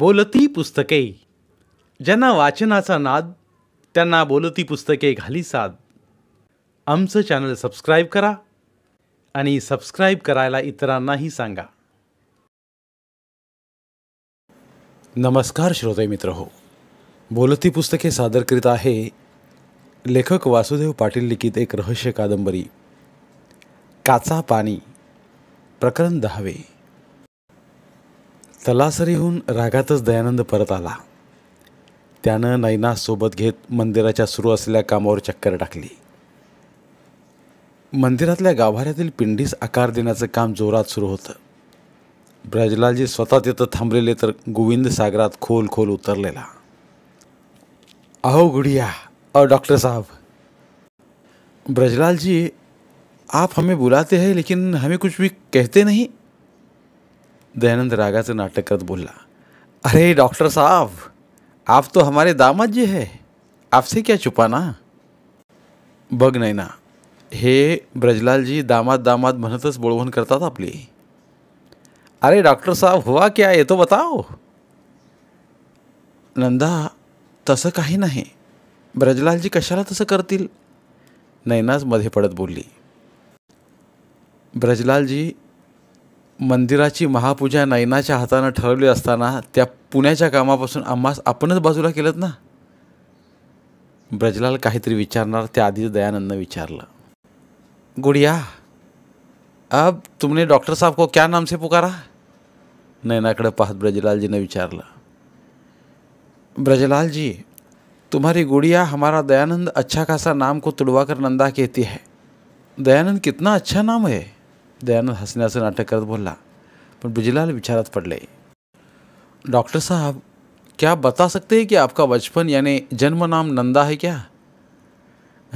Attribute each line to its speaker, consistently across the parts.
Speaker 1: बोलती पुस्तके ज्यांना वाचनाचा नाद त्यांना बोलती पुस्तके घाली साद आमचं चॅनल सबस्क्राईब करा आणि सबस्क्राईब करायला इतरांनाही सांगा नमस्कार श्रोते मित्र हो बोलती पुस्तके सादर करीत आहे लेखक वासुदेव पाटील लिखित एक रहस्य कादंबरी काचा पाणी प्रकरण दहावे तलासरीहून रागातच दयानंद परत आला त्यानं नैना सोबत घेत मंदिराच्या सुरू असलेल्या कामावर चक्कर टाकली मंदिरातल्या गाभाऱ्यातील पिंडीस आकार देण्याचं काम जोरात सुरू होतं ब्रजलालजी स्वतः तिथं थांबलेले तर गोविंद सागरात खोल खोल उतरलेला अहो गुडिया अ डॉक्टर साहब ब्रजलालजी आप हमें बुलाते हैं लेकिन हमें कुछ भी कहते नहीं दयानंद रागाचं नाटक करत बोलला अरे डॉक्टर साहब आप तो हमारे दामाद जी है आपसे क्या छुपाना बघ नाही ना हे ब्रजलालजी दामाद दामाद म्हणतच बोळवण करतात आपली अरे डॉक्टर साहब हुआ क्या येतो तो बताओ नंदा तसं काही नाही ब्रजलालजी कशाला तसं करतील नैनाच मध्ये पडत बोलली ब्रजलालजी मंदिराची महापूजा नैनाच्या हातानं ठरवली असताना त्या पुण्याच्या कामापासून आम्हास आपणच बाजूला केलं ना ब्रजलाल काहीतरी विचारणार त्याआधीच दयानंदनं विचारलं गुडिया अब तुमने डॉक्टर साहब को क्या नाम से पुकारा नैनाकडे पाहत ब्रजलालजीनं विचारलं ब्रजलालजी तुम्हारी गुड़िया हमारा दयानंद अच्छा खासा नाम को तुडवाकर नंदा कहती है दयानंद कितना अच्छा नाम है दयानंद हसण्याचं नाटक करत बोलला पण बिजलाल विचारात पडले डॉक्टर साहब क्या आप बता सकते हैं कि आपका बचपन यानी जन्म नाम नंदा है क्या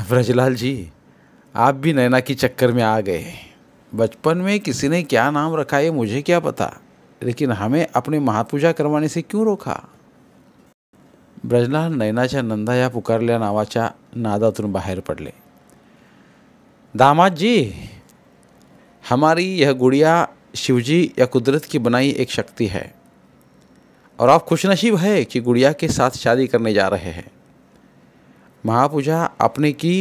Speaker 1: ब्रजलाल जी आप भी नैना की चक्कर में आ गए बचपन में किसी ने क्या नाम रखा है मुझे क्या पता लेकिन हमें अपने महापूजा करवाने से क्यों रोका ब्रजलाल नैनाच्या नंदा या पुकारल्या नावाच्या नादातून बाहेर पडले जी हमारी यह गुड़िया शिवजी या कुदरत की बनाई एक शक्ति है और आप खुशनसीब है कि गुड़िया के साथ शादी करने जा रहे हैं महापूजा आपने की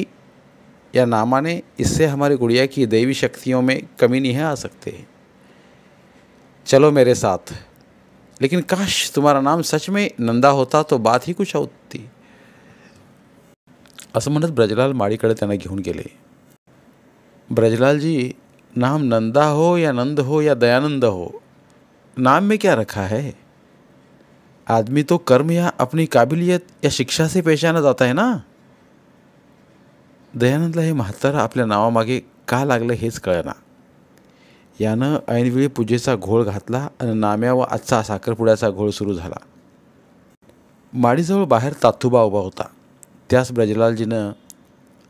Speaker 1: या ना माने इससे हमारी गुड़िया की देवी शक्तियों में कमी नहीं है आ सकते चलो मेरे साथ लेकिन काश तुम्हारा नाम सच में नंदा होता तो बात ही कुछ होती असमनत ब्रजलाल माड़ी कड़े घून के लिए ब्रजलाल जी नाम नंदा हो या नंद हो या दयानंद हो नाम में क्या रखा है आदमी तो कर्म या अपनी काबिलियत या शिक्षा से पहचाना जात आहे ना दयानंदला हे म्हातारं आपल्या नावामागे का लागलं हेच कळना यानं ऐनवेळी पूजेचा घोळ घातला आणि नाम्या व आजचा साखरपुड्याचा घोळ सुरू झाला माडीजवळ बाहेर तातुबा उभा होता त्यास ब्रजलालजीनं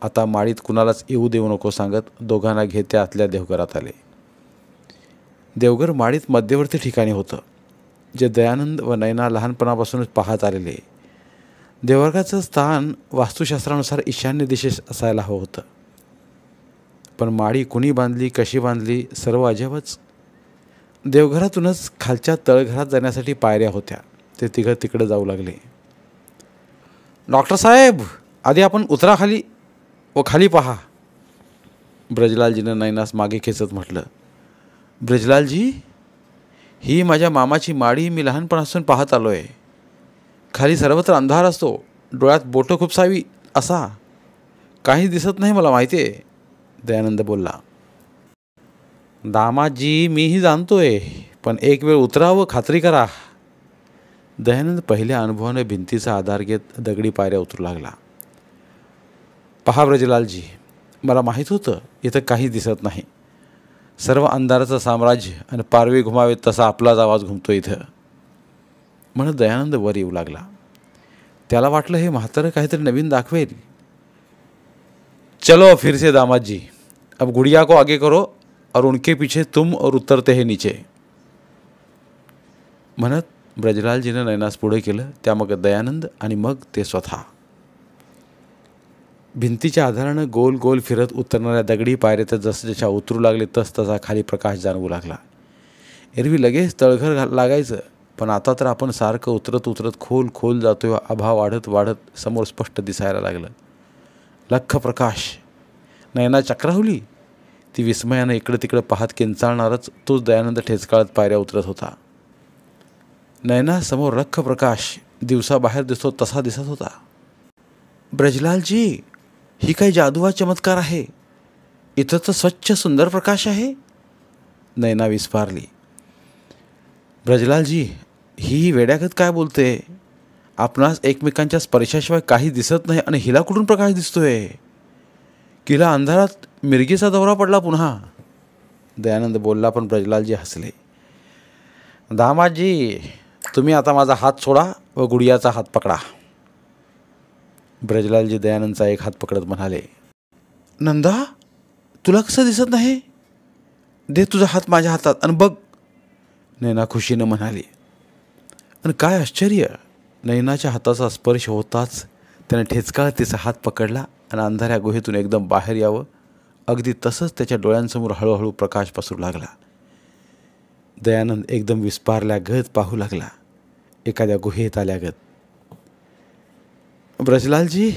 Speaker 1: आता माळीत कुणालाच येऊ देऊ नको सांगत दोघांना घेत्या आतल्या देवघरात आले देवघर माळीत मध्यवर्ती ठिकाणी होतं जे दयानंद व नयना लहानपणापासूनच पाहत आलेले देववर्गाचं स्थान वास्तुशास्त्रानुसार ईशान्य दिशेस असायला हवं होतं पण माळी कुणी बांधली कशी बांधली सर्व अजबच देवघरातूनच खालच्या तळघरात जाण्यासाठी पायऱ्या होत्या ते तिघं तिकडं जाऊ लागले डॉक्टर साहेब आधी आपण उतराखाली व खाली पहा ब्रजलालजीनं नैनास मागे खेचत म्हटलं ब्रजलालजी ही माझ्या मामाची माडी मी लहानपणापासून पाहत आलो आहे खाली सर्वत्र अंधार असतो डोळ्यात बोटं खूप सावी असा काही दिसत नाही मला माहिती आहे दयानंद बोलला दामाजी मीही जाणतो आहे पण एक वेळ उतरा व खात्री करा दयानंद पहिल्या अनुभवाने भिंतीचा आधार घेत दगडी पायऱ्या उतरू लागला पहा ब्रजलालजी मला माहीत होतं इथं काही दिसत नाही सर्व अंधाराचं साम्राज्य आणि पारवे घुमावे तसा आपलाच आवाज घुमतो इथं म्हणत दयानंद वर येऊ लागला त्याला वाटलं हे म्हातारं काहीतरी नवीन दाखवेल चलो फिरसे दामाजी अब गुड़िया को आगे करो और उनके पीछे तुम और उतरते हे नीचे म्हणत ब्रजलालजीनं नैनास पुढे केलं त्या मग दयानंद आणि मग ते स्वतः भिंतीच्या आधारानं गोल गोल फिरत उतरणाऱ्या दगडी पायऱ्या तर जशा उतरू लागले तस तसा खाली प्रकाश जाणवू लागला एरवी लगेच तळघर लागायचं पण आता तर आपण सारखं उतरत उतरत खोल खोल जातोय अभाव वाढत वाढत समोर स्पष्ट दिसायला लागलं लख प्रकाश नयना चक्रावली ती विस्मयानं इकडं तिकडं पाहत किंचाळणारच तोच दयानंद ठेचकाळत पायऱ्या उतरत होता नयना समोर लख प्रकाश दिवसाबाहेर दिसतो तसा दिसत होता ब्रजलालजी ही काही जादू चमत्कार आहे इथं तर स्वच्छ सुंदर प्रकाश आहे नैना विस्फारली ब्रजलालजी ही वेड्यागत काय बोलते आपणास एकमेकांच्या स्पर्शाशिवाय काही दिसत नाही आणि हिला कुठून प्रकाश दिसतोय किला अंधारात मिरगीचा दौरा पडला पुन्हा दयानंद बोलला पण ब्रजलालजी हसले दामाजी तुम्ही आता माझा हात सोडा व गुडियाचा हात पकडा ब्रजलालजी दयानंदचा एक हात पकडत म्हणाले नंदा तुला कसं दिसत नाही दे तुझा हात माझ्या हातात आणि बघ नैना खुशीनं म्हणाली आणि काय आश्चर्य नैनाच्या हाताचा स्पर्श होताच त्याने ठेचकाळ तिचा हात पकडला आणि अंधाऱ्या गुहेतून एकदम बाहेर यावं अगदी तसंच त्याच्या डोळ्यांसमोर हळूहळू प्रकाश पसरू लागला दयानंद एकदम विस्पारल्या गत पाहू लागला एखाद्या गुहेत आल्यागत ब्रजलालजी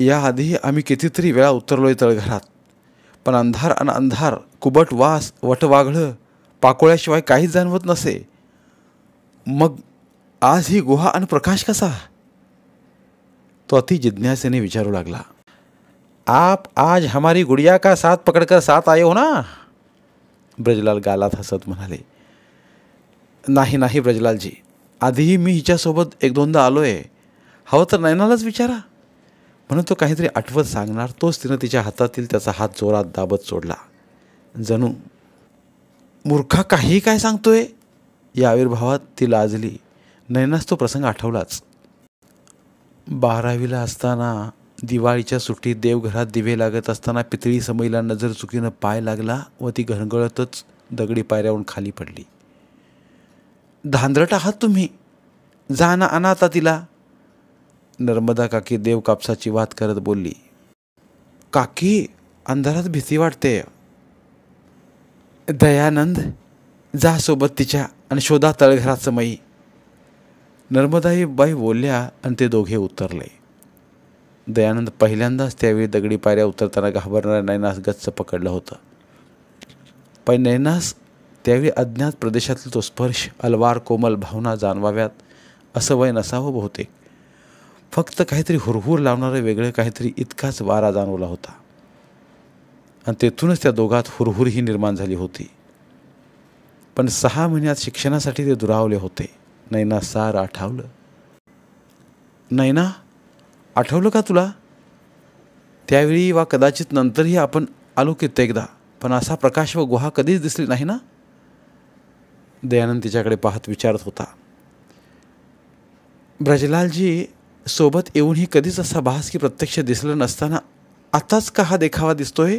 Speaker 1: याआधी आम्ही कितीतरी वेळा उतरलो आहे तळघरात पण अंधार आणि अंधार कुबट वास वटवाघळं पाकोळ्याशिवाय काहीच जाणवत नसे मग आज ही गुहा आणि प्रकाश कसा तो अति जिज्ञासेने विचारू लागला आप आज हमारी गुड़िया का साथ पकड़कर साथ आए हो ना ब्रजलाल गालात हसत म्हणाले नाही नाही ब्रजलालजी आधीही मी हिच्यासोबत एक दोनदा आलो आहे हवं तर नैनालाच विचारा म्हणून तो काहीतरी आठवत सांगणार तोच तिनं तिच्या हातातील त्याचा हात जोरात दाबत सोडला जणू मूर्खा काही काय सांगतोय या आविर्भावात ती लाजली नैनास तो प्रसंग आठवलाच बारावीला असताना दिवाळीच्या सुट्टीत देवघरात दिवे लागत असताना पितळी समईला नजर चुकीनं पाय लागला व ती घणगळतच दगडी पायऱ्याहून खाली पडली धांदरट आहात तुम्ही जाना ना आता तिला नर्मदा काकी देव कापसाची वात करत बोलली काकी अंधारात भीती वाटते दयानंद जा सोबत तिच्या आणि शोधा तळघरात समयी नर्मदाई बाई बोलल्या आणि ते दोघे उतरले दयानंद पहिल्यांदाच त्यावेळी दगडी पायऱ्या उतरताना घाबरणाऱ्या नैनास गच्च पकडलं होतं पण नैनास त्यावेळी अज्ञात प्रदेशातील तो स्पर्श अलवार कोमल भावना जाणवाव्यात असं वय नसावं बहुतेक फक्त काहीतरी हुरहुर लावणारं वेगळं काहीतरी इतकाच वारा जाणवला होता आणि तेथूनच त्या दोघात ही निर्माण झाली होती पण सहा महिन्यात शिक्षणासाठी ते दुरावले होते नैना सार आठवलं नैना आठवलं का तुला त्यावेळी वा कदाचित नंतरही आपण आलो कित्येकदा पण असा प्रकाश व गुहा कधीच दिसली नाही ना दयानंद तिच्याकडे पाहत विचारत होता ब्रजलालजी सोबत येऊनही कधीच असा भास की प्रत्यक्ष दिसलं नसताना आताच का हा देखावा दिसतोय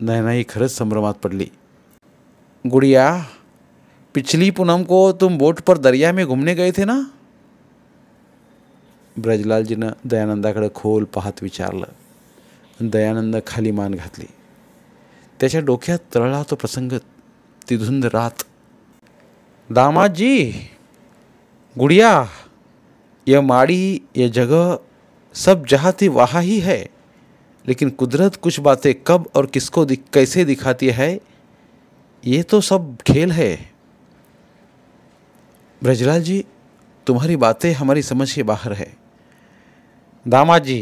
Speaker 1: नयनाई खरंच संभ्रमात पडली गुडिया पिछली पूनम को तुम बोट पर दर्या में घुमने गए थे ना ब्रजलालजीनं दयानंदाकडे खोल पाहत विचारलं दयानंद खाली मान घातली त्याच्या डोक्यात तळला तो प्रसंग बीतती धुंध रात दामाद जी गुड़िया यह माड़ी यह जगह सब जहाँ थी वहाँ ही है लेकिन कुदरत कुछ बातें कब और किसको दिख, कैसे दिखाती है ये तो सब खेल है ब्रजलाल जी तुम्हारी बातें हमारी समझ के बाहर है जी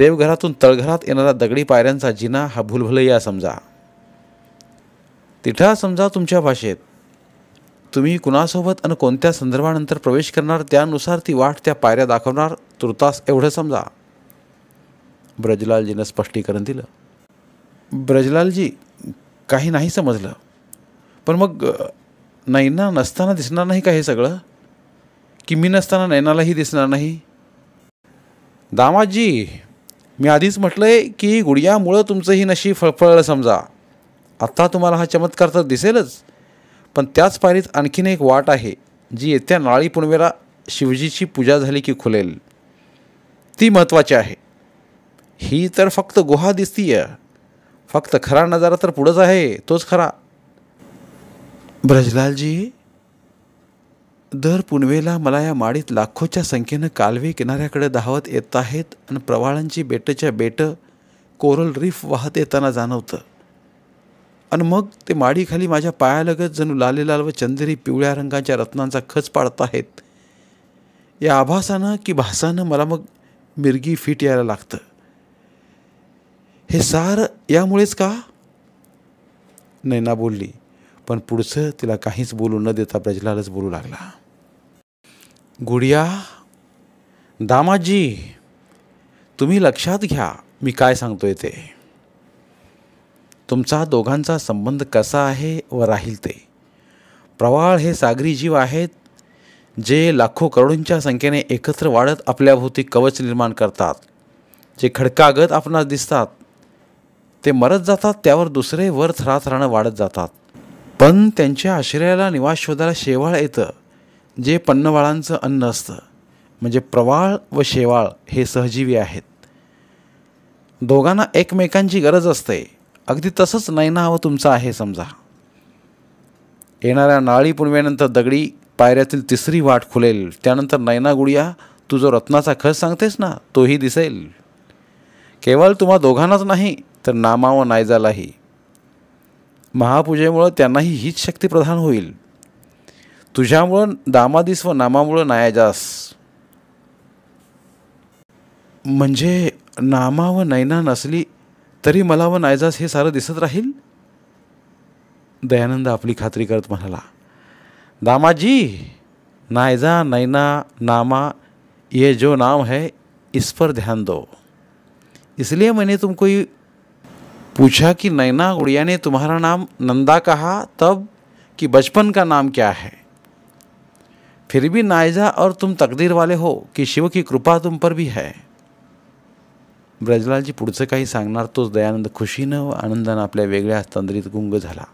Speaker 1: देवघरातून तळघरात येणारा दगडी पायऱ्यांचा जिना हा भूलभुलैया समजा तिथं समजा तुमच्या भाषेत तुम्ही कुणासोबत आणि कोणत्या संदर्भानंतर प्रवेश करणार त्यानुसार ती वाट त्या पायऱ्या दाखवणार तुर्तास एवढं समजा ब्रजलालजीनं स्पष्टीकरण दिलं ब्रजलालजी काही नाही समजलं पण मग नैना नसताना दिसणार नाही का हे सगळं की मी नसताना नैनालाही दिसणार नाही दामाजी मी आधीच म्हटलं आहे की गुडियामुळं तुमचंही नशी फळफळलं समजा आत्ता तुम्हाला हा चमत्कार तर दिसेलच पण त्याच पायरीत आणखीन एक वाट आहे जी येत्या नाळी पुणवेला शिवजीची पूजा झाली की खुलेल ती महत्त्वाची आहे ही तर फक्त गुहा दिसतीय फक्त खरा नजारा तर पुढंच आहे तोच खरा ब्रजलालजी दर पुणवेला मला या माडीत लाखोच्या संख्येनं कालवे किनाऱ्याकडे धावत येत आहेत आणि प्रवाळांची बेटच्या बेटं कोरल रीफ वाहत येताना जाणवतं आणि मग ते माडीखाली माझ्या पायालगत जणू लालेलाल व चंदेरी पिवळ्या रंगाच्या रत्नांचा खच पाडत आहेत या आभासानं की भासानं मला मग मिरगी फिट यायला लागतं हे सार यामुळेच का नैना बोलली पण पुढचं तिला काहीच बोलू न देता ब्रजलालच बोलू लागला गुडिया दामाजी तुम्ही लक्षात घ्या मी काय सांगतोय ते तुमचा दोघांचा संबंध कसा आहे व राहील ते प्रवाळ हे सागरी जीव आहेत जे लाखो करोडींच्या संख्येने एकत्र वाढत आपल्याभोवती कवच निर्माण करतात जे खडकागत आपणास दिसतात ते मरत जातात त्यावर दुसरे वर थरात राहणं वाढत जातात पण त्यांच्या आश्रयाला निवास शोधायला शेवाळ येतं जे पन्नवाळांचं अन्न असतं म्हणजे प्रवाळ व शेवाळ हे सहजीवी आहेत दोघांना एकमेकांची गरज असते अगदी तसंच नैना हवं तुमचं आहे समजा येणाऱ्या नाळी पुणव्यानंतर दगडी पायऱ्यातील तिसरी वाट खुलेल त्यानंतर नैना गुडिया तू जो रत्नाचा खस सांगतेस ना तोही दिसेल केवळ तुम्हा दोघांनाच नाही तर नामा व नायजालाही महापूजेमुळं त्यांनाही हीच शक्ती प्रधान होईल तुझ्यामुळं दामादिस व नामामुळं नायाजास म्हणजे नामा व नैना नसली तरी मला व नायजास हे सारं दिसत राहील दयानंद आपली खात्री करत म्हणाला दामाजी नायजा नैना नामा ये जो नाम है इस पर ध्यान दो इसलिए मैंने तुमको ये पूछा कि नैना गुड़िया ने तुम्हारा नाम नंदा कहा तब कि बचपन का नाम क्या है फिर भी नायजा और तुम तकदीर वाले हो कि शिव की कृपा तुम पर भी है ब्रजलालजी पुढचं काही सांगणार तोच दयानंद खुशीनं व आनंदानं आपल्या वेगळ्या हस्तांतरित गुंग झाला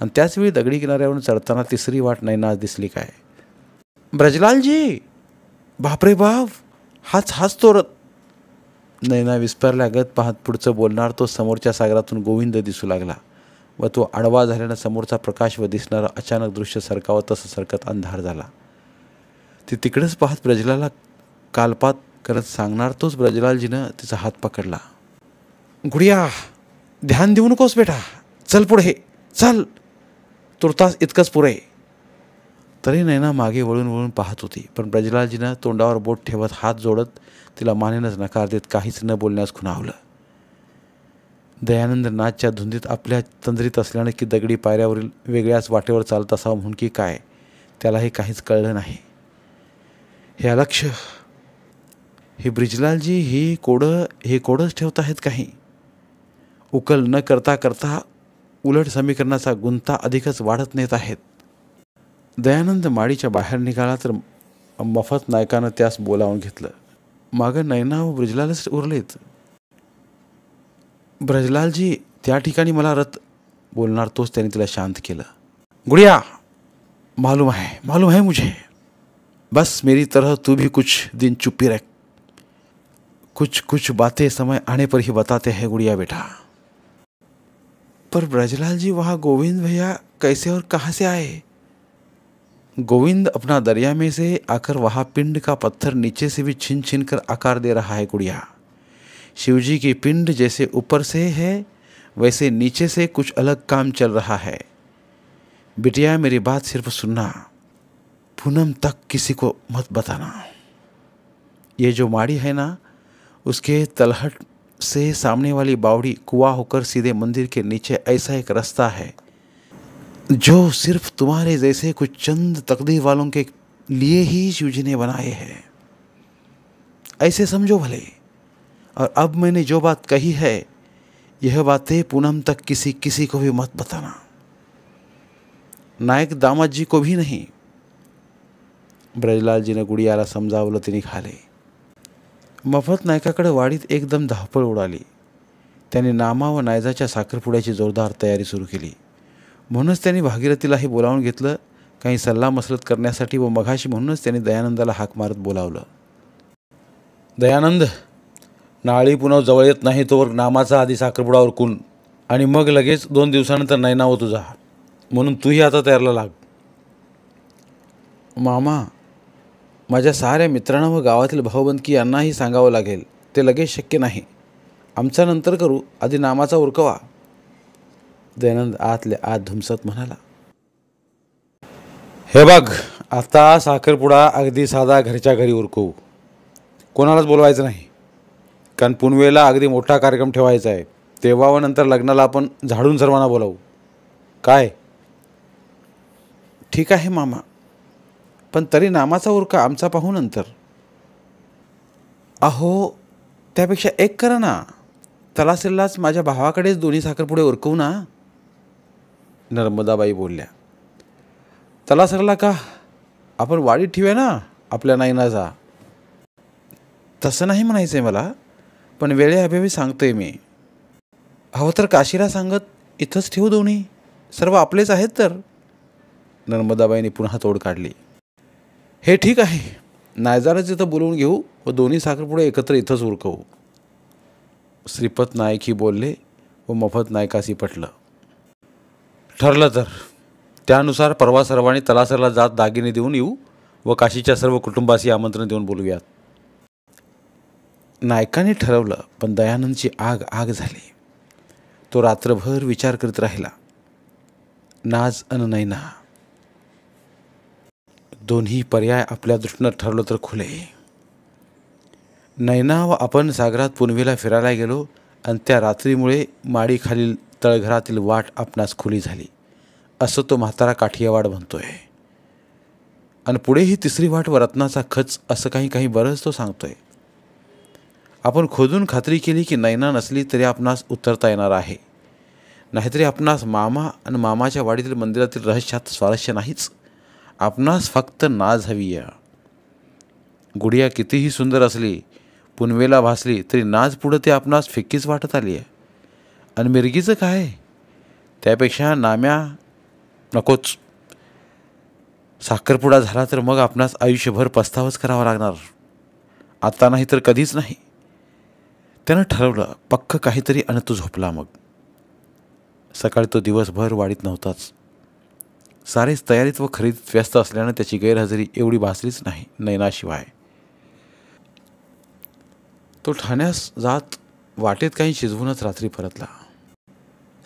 Speaker 1: आणि त्याचवेळी दगडी किनाऱ्यावरून चढताना तिसरी वाट नैनाज दिसली काय ब्रजलालजी बापरे बाप हाच हाच तो नैना विस्पारल्या गत पाहत पुढचं बोलणार तो समोरच्या सागरातून गोविंद दिसू लागला व तो आडवा झाल्यानं समोरचा प्रकाश व दिसणारं अचानक दृश्य सरकावं तसं सरकत अंधार झाला ती तिकडंच पाहत ब्रजलाला कालपात करत सांगणार तोच ब्रजलालजीनं तिचा हात पकडला गुडिया ध्यान देऊ नकोस बेटा चल पुढे चल तुर्तास इतकंच पुरे तरी नैना मागे वळून वळून पाहत होती पण ब्रजलालजीनं तोंडावर बोट ठेवत हात जोडत तिला मानेनंच नकार देत काहीच न बोलण्यास खुणावलं दयानंद नाथच्या धुंदीत आपल्या तंद्रीत असल्याने की दगडी पायऱ्यावरील वेगळ्याच वाटेवर चालत असावं म्हणून की काय त्यालाही काहीच कळलं नाही हे अलक्ष हे ब्रिजलालजी ही कोडं हे कोडंच ठेवत आहेत काही उकल न करता करता उलट समीकरणाचा गुंता अधिकच वाढत नेत आहेत दयानंद माळीच्या बाहेर निघाला तर मफत नायकानं त्यास बोलावून घेतलं मागं नैना व ब्रजलालच उरलेत ब्रजलालजी त्या ठिकाणी मला रथ बोलणार तोच त्याने तिला शांत केलं गुडिया मालूम आहे मालूम आहे मुझे बस मेरी तरह तू भी कुछ दिन चुप्पी रख कुछ कुछ बातें समय आने पर ही बताते हैं गुड़िया बेटा पर ब्रजलाल जी वहाँ गोविंद भैया कैसे और कहाँ से आए गोविंद अपना दरिया में से आकर वहाँ पिंड का पत्थर नीचे से भी छिन छिन कर आकार दे रहा है गुड़िया शिवजी की पिंड जैसे ऊपर से है वैसे नीचे से कुछ अलग काम चल रहा है बिटिया मेरी बात सिर्फ सुनना पूनम तक किसी को मत बताना ये जो माड़ी है ना उसके तलहट से सामने वाली बावड़ी कुआ होकर सीधे मंदिर के नीचे ऐसा एक रास्ता है जो सिर्फ तुम्हारे जैसे कुछ चंद तकदीर वालों के लिए ही शिवजी ने बनाए हैं ऐसे समझो भले और अब मैंने जो बात कही है यह बातें पूनम तक किसी किसी को भी मत बताना नायक दामाद जी को भी नहीं ब्रजलाल जी ने गुड़ियाला तिनी खा ली मफत नायकाकडे वाडीत एकदम धापळ उडाली त्याने नामा व नायजाच्या साखरपुड्याची जोरदार तयारी सुरू केली म्हणूनच त्यांनी भागीरथीलाही बोलावून घेतलं काही सल्ला मसलत करण्यासाठी व मघाशी म्हणूनच त्यांनी दयानंदाला हाक मारत बोलावलं दयानंद नाळी पुन्हा जवळ येत नाही तोवर नामाचा आधी साखरपुडा उरकून आणि मग लगेच दोन दिवसानंतर नैना हो तुझा म्हणून तूही आता तयारला लाग मामा माझ्या साऱ्या मित्रांना व गावातील भाऊबंदकी यांनाही सांगावं लागेल ते लगेच शक्य नाही आमचा नंतर करू आधी नामाचा उरकवा दयानंद आतले आत धुमसत म्हणाला हे बघ आता साखरपुडा अगदी साधा घरच्या घरी उरकवू कोणालाच बोलवायचं नाही कारण पुनवेला अगदी मोठा कार्यक्रम ठेवायचा आहे तेव्हा व नंतर लग्नाला आपण झाडून सर्वांना बोलावू काय ठीक आहे मामा पण तरी नामाचा उरका आमचा पाहू नंतर अहो त्यापेक्षा एक करा ना तलासिल्लाच माझ्या भावाकडेच दोन्ही पुढे उरकवू ना नर्मदाबाई बोलल्या तलासरला का आपण वाडीत ठेवूया ना आपल्या नाईनाचा तसं नाही म्हणायचं आहे मला पण वेळेअभावी सांगतोय मी हवं तर काशीला सांगत इथंच ठेवू दोन्ही सर्व आपलेच आहेत तर नर्मदाबाईने पुन्हा तोड काढली हे ठीक आहे नायजाराच इथं बोलवून घेऊ व दोन्ही साखरपुडे एकत्र इथंच उरकवू श्रीपत ही बोलले व मफत नायकाशी पटलं ठरलं तर त्यानुसार परवा सर्वांनी तलासरला जात दागिने देऊन येऊ व काशीच्या सर्व कुटुंबाशी आमंत्रण देऊन बोलूयात नायकाने ठरवलं पण दयानंदची आग आग झाली तो रात्रभर विचार करीत राहिला नाज अन नैना दोन्ही पर्याय आपल्या दृष्टीनं ठरलो तर खुले नैना व आपण सागरात पुनवेला फिरायला गेलो आणि त्या रात्रीमुळे माडीखालील तळघरातील वाट आपणास खुली झाली असं तो म्हातारा काठियावाड म्हणतो आहे आणि पुढे ही तिसरी वाट व रत्नाचा खच असं काही काही बरंच तो सांगतोय आपण खोदून खात्री केली की नैना नसली तरी आपणास उतरता येणार आहे नाहीतरी आपणास मामा आणि मामाच्या वाडीतील मंदिरातील रहस्यात स्वारस्य नाहीच आपणास फक्त नाज हवी आहे गुडिया कितीही सुंदर असली पुनवेला भासली तरी नाज पुढं ते आपणास फिक्कीच वाटत आली आहे आणि मिरगीचं काय त्यापेक्षा नाम्या नकोच साखरपुडा झाला तर मग आपणास आयुष्यभर पस्तावच करावा लागणार आता नाही तर कधीच नाही त्यानं ठरवलं पक्क काहीतरी आणि तो झोपला मग सकाळी तो दिवसभर वाढीत नव्हताच सारेच तयारीत व खरेदीत व्यस्त असल्यानं त्याची गैरहजेरी एवढी भासलीच नाही नयनाशिवाय तो ठाण्यास जात वाटेत काही शिजवूनच रात्री परतला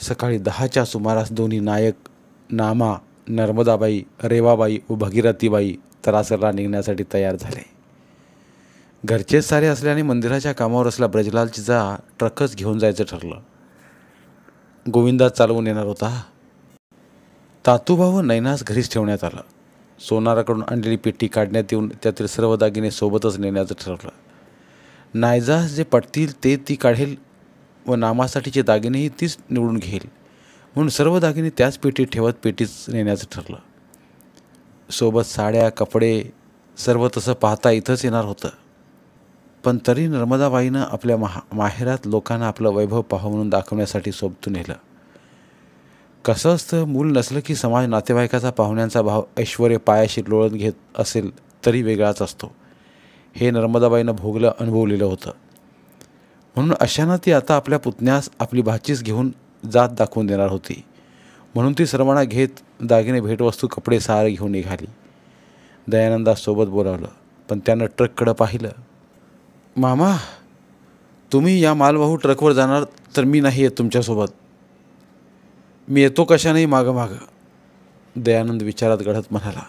Speaker 1: सकाळी दहाच्या सुमारास दोन्ही नायक नामा नर्मदाबाई रेवाबाई व भगीरथीबाई तरासरला निघण्यासाठी तयार झाले घरचेच सारे असल्याने मंदिराच्या कामावर ब्रजलालची ब्रजलालचीचा ट्रकच घेऊन जायचं ठरलं गोविंदा चालवून येणार होता तातुबा नैनास घरीच ठेवण्यात आलं सोनाराकडून आणलेली पेटी काढण्यात येऊन त्यातील सर्व दागिने सोबतच नेण्याचं ठरवलं नायजास जे पटतील ते ती काढेल व नामासाठीचे दागिनेही तीच निवडून घेईल म्हणून सर्व दागिने त्याच पेटीत ठेवत पेटीच नेण्याचं ठरलं सोबत साड्या कपडे सर्व तसं पाहता इथंच येणार होतं पण तरी नर्मदाबाईनं आपल्या महा माहेरात लोकांना आपलं वैभव पाहू म्हणून दाखवण्यासाठी सोबतून नेलं कसं असतं मूल नसलं की समाज नातेवाईकाचा पाहुण्यांचा भाव ऐश्वर पायाशी लोळत घेत असेल तरी वेगळाच असतो हे नर्मदाबाईनं भोगलं अनुभवलेलं होतं म्हणून अशानं ती आता आपल्या पुतण्यास आपली भाचीस घेऊन जात दाखवून देणार होती म्हणून ती सर्वांना घेत दागिने भेटवस्तू कपडे सारे घेऊन निघाली दयानंदासोबत बोलावलं पण त्यानं ट्रककडं पाहिलं मामा तुम्ही या मालवाहू ट्रकवर जाणार तर मी नाही आहे तुमच्यासोबत मी येतो कशानेही मागं मागं दयानंद विचारात घडत म्हणाला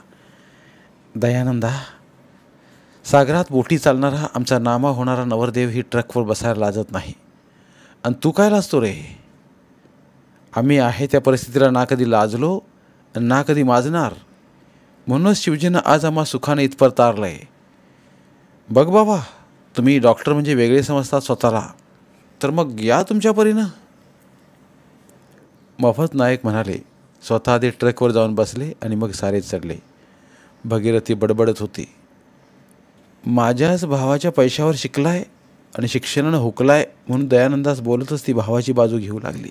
Speaker 1: दयानंदा सागरात बोटी चालणारा आमचा नामा होणारा नवरदेव ही ट्रकवर बसायला लाजत नाही आणि तू काय लाजतो रे आम्ही आहे त्या परिस्थितीला ना कधी लाजलो ना कधी माजणार म्हणूनच शिवजीनं आज आम्हा सुखाने इथपर तारलं आहे बघ बाबा तुम्ही डॉक्टर म्हणजे वेगळे समजतात स्वतःला तर मग या तुमच्या परीनं मफत नायक म्हणाले स्वतः आधी ट्रकवर जाऊन बसले आणि मग सारे चढले भगीरथी बडबडत होती माझ्याच भावाच्या पैशावर शिकलाय आणि शिक्षणानं हुकलाय म्हणून दयानंदास बोलतच ती भावाची बाजू घेऊ लागली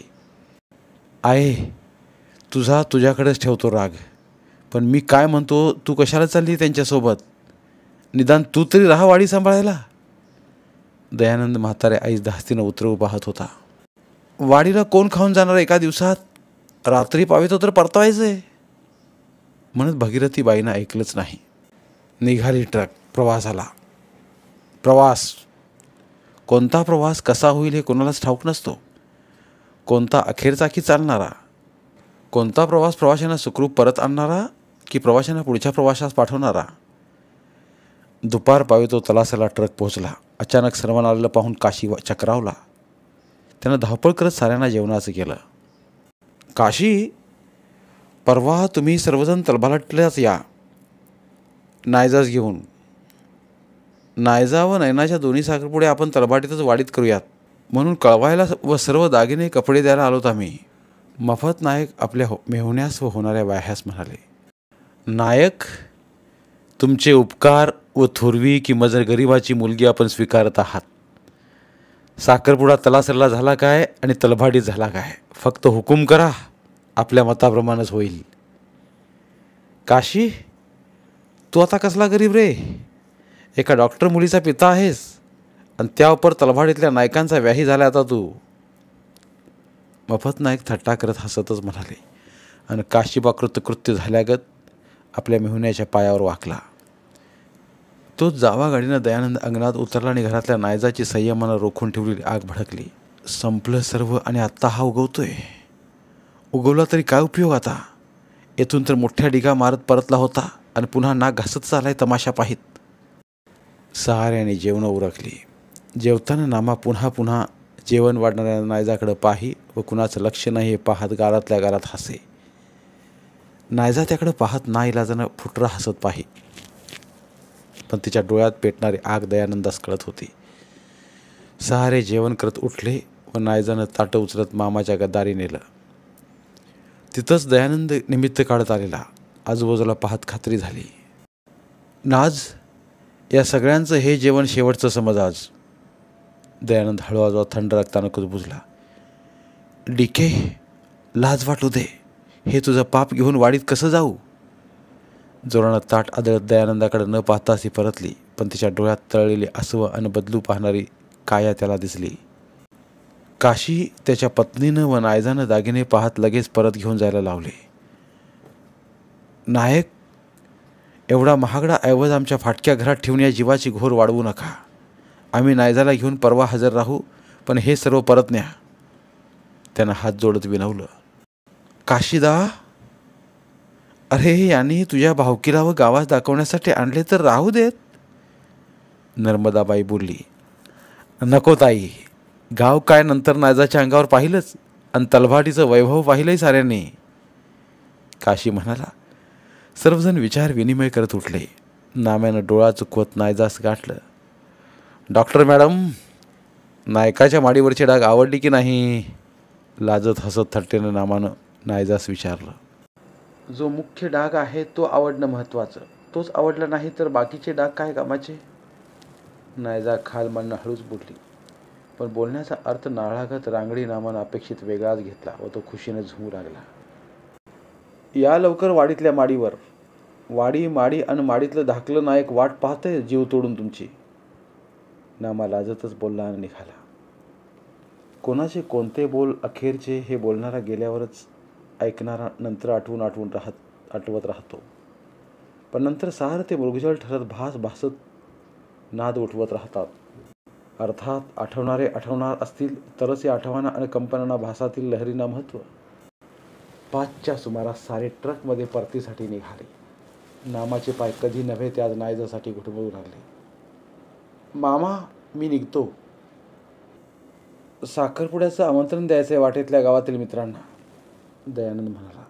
Speaker 1: आहे तुझा तुझ्याकडेच ठेवतो राग पण मी काय म्हणतो तू कशाला चालली त्यांच्यासोबत निदान तू तरी राहा वाडी सांभाळायला दयानंद म्हातारे आईस धास्तीनं उतरवू पाहत होता वाडीला कोण खाऊन जाणार एका दिवसात रात्री पावितो तर परतवायचं आहे म्हणत भगीरथी बाईनं ऐकलंच नाही निघाली ट्रक प्रवासाला प्रवास कोणता प्रवास कसा होईल हे कोणालाच ठाऊक नसतो कोणता की चालणारा कोणता प्रवास प्रवाशांना सुखरूप परत आणणारा की प्रवाशांना पुढच्या प्रवाशास पाठवणारा दुपार पावी तो तलासाला ट्रक पोहोचला अचानक सर्वांना आलेलं पाहून काशी चक्रावला त्यानं धावपळ करत साऱ्यांना जेवणाचं केलं काशी परवा तुम्ही सर्वजण तलबालाटल्याच या नायजाज घेऊन नायजा व नयनाच्या दोन्ही साखरपुढे आपण तलबाटीतच वाढीत करूयात म्हणून कळवायला व सर्व दागिने कपडे द्यायला आलोत आम्ही मफत नायक आपल्या हो मेहुण्यास व होणाऱ्या व्याह्यास म्हणाले नायक तुमचे उपकार व थोरवी किंवा जर गरिबाची मुलगी आपण स्वीकारत आहात साखरपुडा तलासरला झाला काय आणि तलभाडी झाला काय फक्त हुकूम करा आपल्या मताप्रमाणेच होईल काशी तू आता कसला गरीब रे एका डॉक्टर मुलीचा पिता आहेस आणि त्यावर तलभाडीतल्या नायकांचा व्याही झाला आता तू मफत नायक थट्टा करत हसतच म्हणाले आणि काशीबा कृत्य झाल्यागत आपल्या मेहुण्याच्या पायावर वाकला तो जावा गाडीनं दयानंद अंगणात उतरला आणि घरातल्या नायजाची संयमानं रोखून ठेवलेली आग भडकली संपलं सर्व आणि आत्ता हा उगवतोय उगवला तरी काय उपयोग आता येथून तर मोठ्या डिगा मारत परतला होता आणि पुन्हा नाक घासत चालाय तमाशा पाहित सहाऱ्याने जेवणं उरकली जेवताना नामा पुन्हा पुन्हा जेवण वाढणाऱ्या नायजाकडं पाही व कुणाचं लक्ष नाही हे पाहत गारातल्या गारात हसे नायजा त्याकडं पाहत ना इलाजानं फुटरा हसत पाही पण तिच्या डोळ्यात पेटणारी आग दयानंदास कळत होती सहारे जेवण करत उठले व नायजानं ताटं उचलत मामाच्या गद्दारी नेलं तिथंच दयानंद निमित्त काढत आलेला आजूबाजूला पाहत खात्री झाली नाज या सगळ्यांचं हे जेवण शेवटचं समज आज दयानंद हळूहळू थंड रक्तानं कुजबुजला डीके लाज वाटू दे हे तुझं पाप घेऊन वाडीत कसं जाऊ जोरानं ताट आदळत दयानंदाकडे न पाहता ती परतली पण तिच्या डोळ्यात तळलेली अस्व आणि बदलू पाहणारी काया त्याला दिसली काशी त्याच्या पत्नीनं व नायजानं दागिने पाहत लगेच परत घेऊन जायला लावले नायक एवढा महागडा ऐवज आमच्या फाटक्या घरात ठेवून या जीवाची घोर वाढवू नका आम्ही नायजाला घेऊन परवा हजर राहू पण हे सर्व परत न्या त्यानं हात जोडत विनवलं काशीदा अरे यांनी तुझ्या भावकीला व गावास दाखवण्यासाठी आणले तर राहू देत नर्मदाबाई बोलली नको ताई गाव काय नंतर नायजाच्या अंगावर पाहिलंच आणि तलभाटीचं वैभव पाहिलंही साऱ्यांनी काशी म्हणाला सर्वजण विचार विनिमय करत उठले नाम्यानं डोळा चुकवत नायजास गाठलं डॉक्टर मॅडम नायकाच्या माडीवरची डाग आवडली की नाही लाजत हसत थट्टेनं नामानं नायजास विचारलं जो मुख्य डाग आहे तो आवडणं महत्त्वाचं तोच आवडला नाही तर बाकीचे डाग काय कामाचे नायजा खाल मन हळूच बोलली पण बोलण्याचा अर्थ नाळागत रांगडी नामान अपेक्षित वेगळाच घेतला व तो खुशीने झुमू लागला या लवकर वाडीतल्या माडीवर वाडी माडी आणि माडीतलं धाकलं नायक वाट पाहते जीव तोडून तुमची नामा लाजतच बोलला आणि निघाला कोणाचे कोणते बोल अखेरचे हे बोलणारा गेल्यावरच ऐकणारा नंतर आठवून आठवून राहत आठवत राहतो पण नंतर सार ते मृगजल ठरत भास भासत नाद उठवत राहतात अर्थात आठवणारे आठवणार असतील तरच या आठवणा आणि कंपन्यांना भासातील लहरींना महत्त्व पाचच्या सुमारास सारे ट्रकमध्ये परतीसाठी निघाले नामाचे पाय कधी नव्हे ते आज नायजासाठी लागले मामा मी निघतो साखरपुड्याचं आमंत्रण द्यायचं आहे वाटेतल्या गावातील मित्रांना दयानंद म्हणाला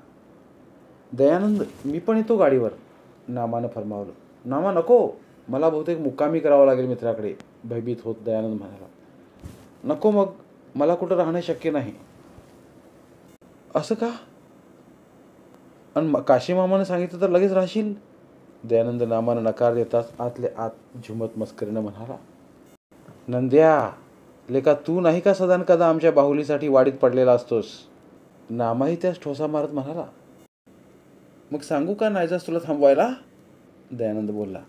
Speaker 1: दयानंद मी पण येतो गाडीवर नामानं फरमावलं नामा नको मला बहुतेक मुक्कामी करावं लागेल मित्राकडे भयभीत होत दयानंद म्हणाला नको मग मला कुठं राहणं शक्य नाही असं का आणि काशीमामानं सांगितलं तर लगेच राहशील दयानंद नामानं नकार देताच आतले आत झुमत मस्करीनं म्हणाला नंद्या लेका तू नाही का सदान कदा आमच्या बाहुलीसाठी वाडीत पडलेला असतोस नामाही त्यास ठोसा मारत म्हणाला मग सांगू का नायजास तुला थांबवायला दयानंद बोलला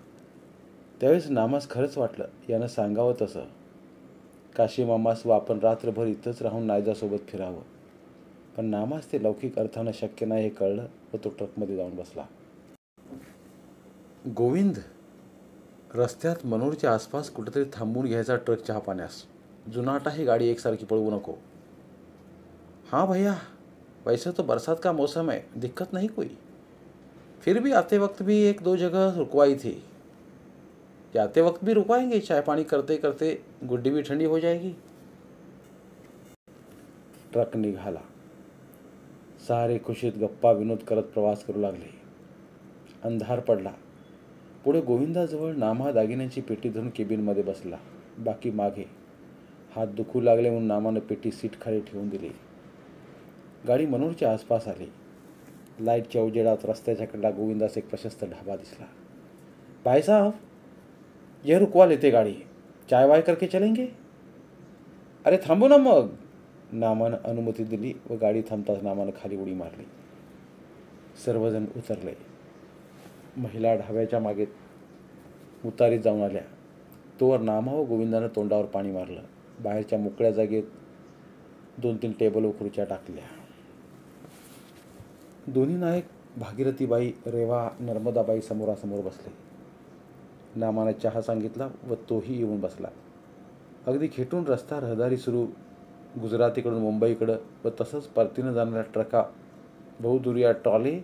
Speaker 1: त्यावेळेस नामास खरंच वाटलं यानं सांगावं तसं काशी मामास व आपण रात्रभर इथंच राहून नायजासोबत फिरावं पण नामास ते लौकिक अर्थानं शक्य नाही हे कळलं व तो ट्रकमध्ये जाऊन बसला गोविंद रस्त्यात मनोरच्या आसपास कुठेतरी थांबून घ्यायचा ट्रक चहा पाण्यास ही गाडी एकसारखी पळवू नको हां भैया वैसे तो बरसात का मौसम है दिक्कत नहीं कोई फिर भी आते वक्त भी एक दो जगह रुकवाई थी जाते वक्त भी रुकवाएंगे चाय पानी करते करते गुड्डी भी ठंडी हो जाएगी ट्रक निघाला सारे खुशीत गप्पा विनोद करत प्रवास करू लागले अंधार पडला पुढे गोविंदाजवळ नामा दागिन्यांची पेटी धरून केबिनमध्ये बसला बाकी मागे हात दुखू लागले म्हणून नामानं पेटी सीट खाली ठेवून दिली गाडी मनोरच्या आसपास आली लाईटच्या उजेडात रस्त्याच्या कडला गोविंदास एक प्रशस्त ढाबा दिसला भाईसाहेब ये रुकवा लेते गाडी चाय वाय करके चलेंगे अरे थांबू ना मग नामानं अनुमती दिली व गाडी थांबताच नामानं खाली उडी मारली सर्वजण उतरले महिला ढाब्याच्या मागे उतारीत जाऊन आल्या तोवर नामा व गोविंदानं तोंडावर पाणी मारलं बाहेरच्या मोकळ्या जागेत दोन तीन टेबल व खुर्च्या टाकल्या दोन्ही नायक भागीरथीबाई रेवा नर्मदाबाई समोरासमोर बसले नामाने चहा सांगितला व तोही येऊन बसला अगदी खेटून रस्ता रहदारी सुरू गुजरातीकडून मुंबईकडं व तसंच परतीनं जाणाऱ्या ट्रका बहुदुरिया ट्रॉले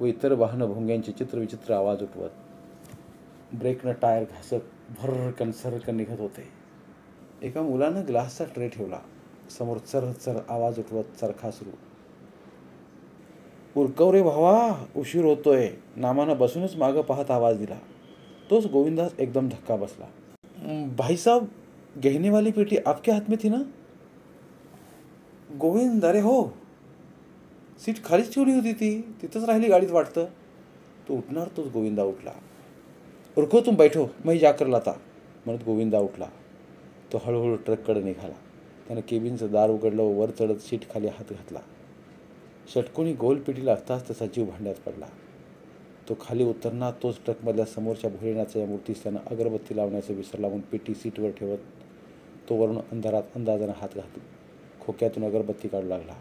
Speaker 1: व इतर वाहनं भोंग्यांचे चित्रविचित्र आवाज उठवत ब्रेकनं टायर घासत भरकन सरकन निघत होते एका मुलानं ग्लासचा ट्रे ठेवला समोर चर चर आवाज उठवत चरखा सुरू उरकव रे भावा उशीर होतोय नामानं बसूनच मागं पाहत आवाज दिला तोच गोविंदास एकदम धक्का बसला भाईसाहेब गहने पेटी आपके हाथ में थी ना गोविंद अरे हो सीट खालीच ठेवली होती ती तिथंच राहिली गाडीत वाटतं तो उठणार तोच गोविंदा उठला उरखो तुम बैठो मी जाकर लाता म्हणत गोविंदा उठला तो हळूहळू ट्रककडे निघाला त्यानं केबिनचं दार उघडलं वर चढत सीट खाली हात घातला षटकोणी गोल पेटीला लागताच त्याचा जीव भांड्यात पडला तो खाली उतरना तोच ट्रकमधल्या समोरच्या भोलेनाथच्या या मूर्तीस त्यानं अगरबत्ती लावण्याचं विसर लावून पेटी सीटवर ठेवत तो वरून अंधारात अंदाजानं हात घातला खोक्यातून अगरबत्ती काढू लागला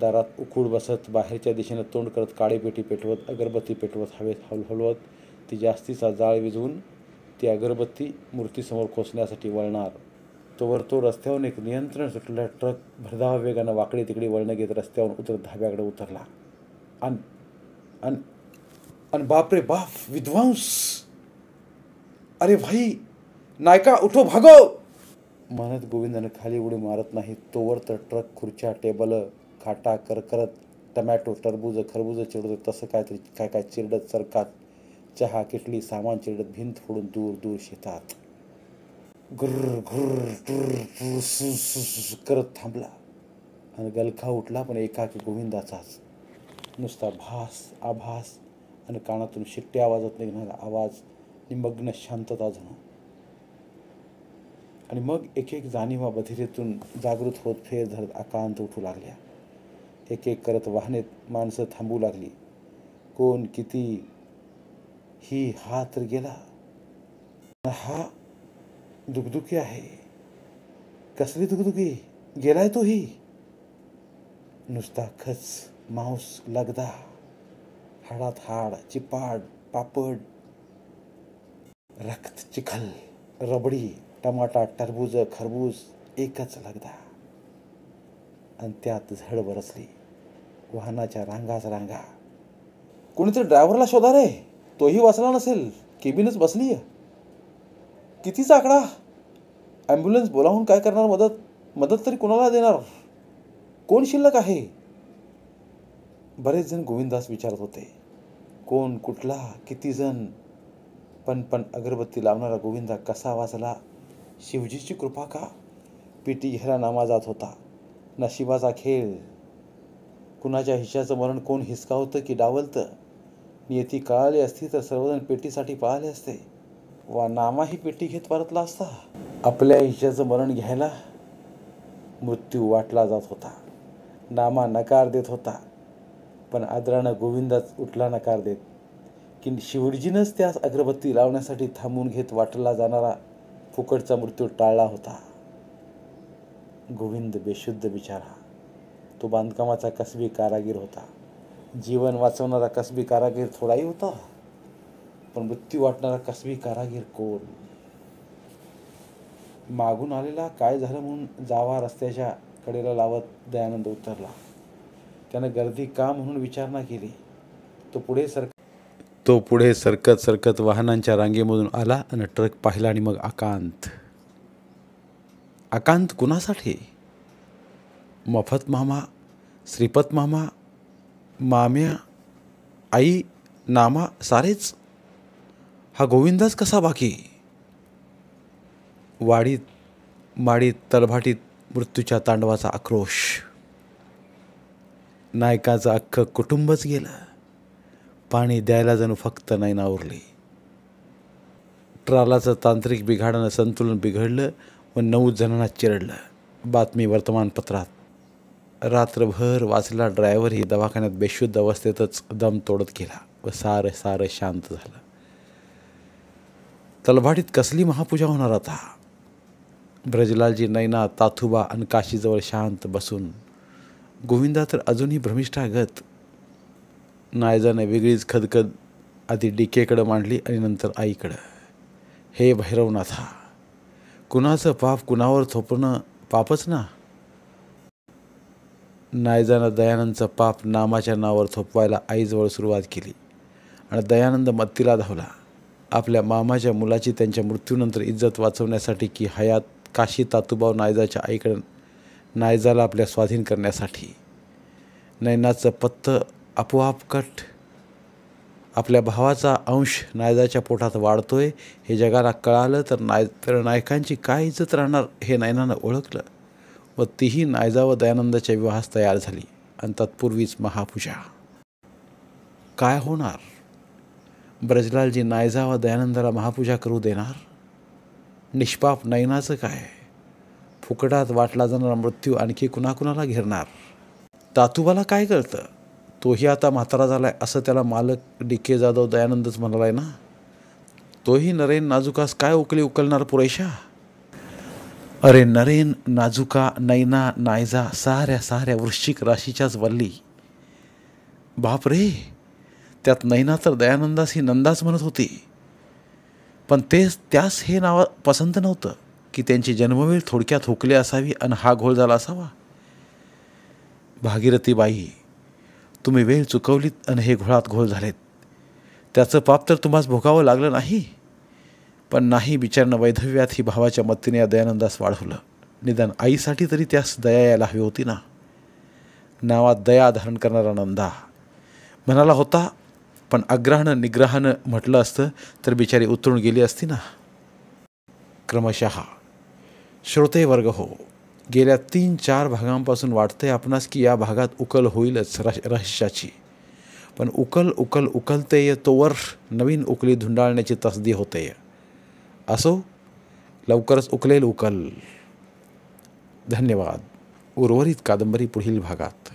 Speaker 1: दारात उकूड बसत बाहेरच्या दिशेनं तोंड करत काळी पेटी पेटवत अगरबत्ती पेटवत हवेत हल ती जास्तीचा जाळ विझवून ती अगरबत्ती मूर्तीसमोर खोचण्यासाठी वळणार तोवर तो रस्त्यावर एक नियंत्रण सुटलेला ट्रक भरधाव वेगानं वाकडी तिकडे वळणं घेत रस्त्यावरून उतरत धाब्याकडे उतरला अन अन अन बापरे बाप विध्वंस अरे भाई नायका उठो भागो म्हणत गोविंदानं खाली उडी मारत नाही तोवर तर ट्रक खुर्च्या टेबल खाटा करकरत टमॅटो टरबूज खरबूज चिरडत तसं काहीतरी काय काय चिरडत सरकात चहा किटली सामान चिरडत भिंत फोडून दूर दूर शेतात सु सु करत थांबला आणि गलखा उठला पण एकाकी गोविंदाचाच नुसता भास आभास आणि कानातून शिट्टे आवाजात निघणारा आवाज निमग्न शांतता जण आणि मग एक एक जाणीवा बधिरेतून जागृत होत फेर धरत आकांत उठू लागल्या एक एक करत वाहनेत माणसं थांबू लागली कोण किती ही हा तर गेला हा दुखदुखी आहे कसली दुखदुखी गेलाय तोही नुसता खच मांस लगदा हाडात हाड चिपाड पापड रक्त चिखल रबडी टमाटा टरबूज खरबूज एकच लगदा आणि त्यात झड बरसली वाहनाच्या रांगाच रांगा कोणीतरी ड्रायव्हरला शोधा रे तोही वाचला नसेल केबिनच बसली आहे कितीचा आकडा ॲम्ब्युलन्स बोलावून काय करणार मदत मदत तरी कोणाला देणार कोण शिल्लक आहे बरेच जण गोविंदास विचारत होते कोण कुठला किती जण पण पण अगरबत्ती लावणारा गोविंदा कसा वाचला शिवजीची कृपा का पेटी घ्यायला नामाजात होता नशिबाचा खेळ कुणाच्या हिशाचं मरण कोण हिसकावतं की डावलतं नियती कळाली असती तर सर्वजण पेटीसाठी पाळले असते वा नामा ही पेटी घेत परतला असता आपल्या हिच्याचं मरण घ्यायला मृत्यू वाटला जात होता नामा नकार देत होता पण आदरानं गोविंदाच उठला नकार देत की शिवडजीनंच त्यास अगरबत्ती लावण्यासाठी थांबून घेत वाटला जाणारा फुकटचा मृत्यू टाळला होता गोविंद बेशुद्ध बिचारा तो बांधकामाचा कसबी कारागीर होता जीवन वाचवणारा कसबी कारागीर थोडाही होता पण मृत्यू वाटणारा कसबी कारागीर कोण मागून आलेला काय झालं म्हणून जावा रस्त्याच्या कडेला लावत दयानंद उतरला त्यानं गर्दी का म्हणून विचारणा केली तो पुढे सरक तो पुढे सरकत सरकत वाहनांच्या रांगेमधून आला आणि ट्रक पाहिला आणि मग आकांत आकांत कुणासाठी मफत मामा श्रीपत मामा माम्या आई नामा सारेच हा गोविंदाच कसा बाकी वाडीत माडीत तलभाटीत मृत्यूच्या तांडवाचा आक्रोश नायकाचं अख्खं कुटुंबच गेलं पाणी द्यायला जणू फक्त नाही उरली ट्रालाचं तांत्रिक बिघाडानं संतुलन बिघडलं व नऊ जणांना चिरडलं बातमी वर्तमानपत्रात रात्रभर वाचला ड्रायव्हरही दवाखान्यात बेशुद्ध अवस्थेतच दम तोडत गेला व सारं सारं शांत झालं तलवाडीत कसली महापूजा होणार आता ब्रजलालजी नैना ताथुबा आणि काशीजवळ शांत बसून गोविंदा तर अजूनही भ्रमिष्ठागत नायजाने वेगळीच खदखद आधी डिकेकडं मांडली आणि नंतर आईकडं हे भैरवनाथा कुणाचं पाप कुणावर थोपणं पापच ना नायजानं दयानंदचं पाप नामाच्या नावावर थोपवायला आईजवळ सुरुवात केली आणि दयानंद मत्तीला धावला आपल्या मामाच्या मुलाची त्यांच्या मृत्यूनंतर इज्जत वाचवण्यासाठी की हयात काशी तातुबाव नायजाच्या आईकडे नायजाला आपल्या स्वाधीन करण्यासाठी नैनाचं पत्तं आपोआप कट आपल्या भावाचा अंश नायजाच्या पोटात वाढतोय हे जगाला कळालं तर नाय तर नायकांची काय इज्जत राहणार हे नैनानं ओळखलं व तीही नायजा व दयानंदाच्या विवाहास तयार झाली आणि तत्पूर्वीच महापूजा काय होणार ब्रजलालजी नायजा व दयानंदाला महापूजा करू देणार निष्पाप नयनाचं काय फुकटात वाटला जाणारा मृत्यू आणखी कुणाकुणाला घेरणार तातुबाला काय कळतं तोही आता म्हातारा झाला आहे असं त्याला मालक डी के जाधव दयानंदच म्हणाला आहे ना तोही नरेन नाजुकास काय उकली उकलणार पुरेशा अरे नरेन नाजुका नैना नायजा साऱ्या साऱ्या वृश्चिक राशीच्याच वल्ली बाप रे त्यात नैना तर दयानंदास ही नंदाच म्हणत होती पण तेच त्यास हे नाव पसंत नव्हतं की त्यांची जन्मवेळ थोडक्यात हुकली असावी आणि हा घोळ झाला असावा भागीरथी बाई तुम्ही वेळ चुकवलीत आणि हे घोळात घोळ झालेत त्याचं पाप तर तुम्हाला भोगावं लागलं नाही पण नाही बिचारणं वैधव्यात ही भावाच्या मतीने या दयानंदास वाढवलं निदान आईसाठी तरी त्यास दया यायला हवी होती ना नावात दया धारण करणारा नंदा म्हणाला होता पण अग्रहण निग्रहानं म्हटलं असतं तर बिचारी उतरून गेली असती ना क्रमशः श्रोते वर्ग हो गेल्या तीन चार भागांपासून वाटतंय आपणास की या भागात उकल होईलच रहस्याची पण उकल उकल उकलते तोवर नवीन उकली धुंडाळण्याची तसदी होते असो लवकरच उकलेल उकल धन्यवाद उर्वरित कादंबरी पुढील भागात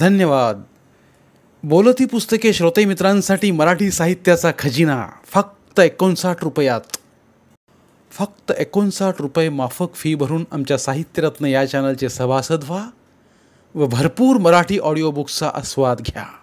Speaker 1: धन्यवाद बोलती पुस्तके श्रोते मित्रांसाठी मराठी साहित्याचा खजिना फक्त एकोणसाठ रुपयात फक्त एकोणसाठ रुपये माफक फी भरून आमच्या साहित्यरत्न या चॅनलचे सभासद व्हा व भरपूर मराठी ऑडिओ बुक्सचा आस्वाद घ्या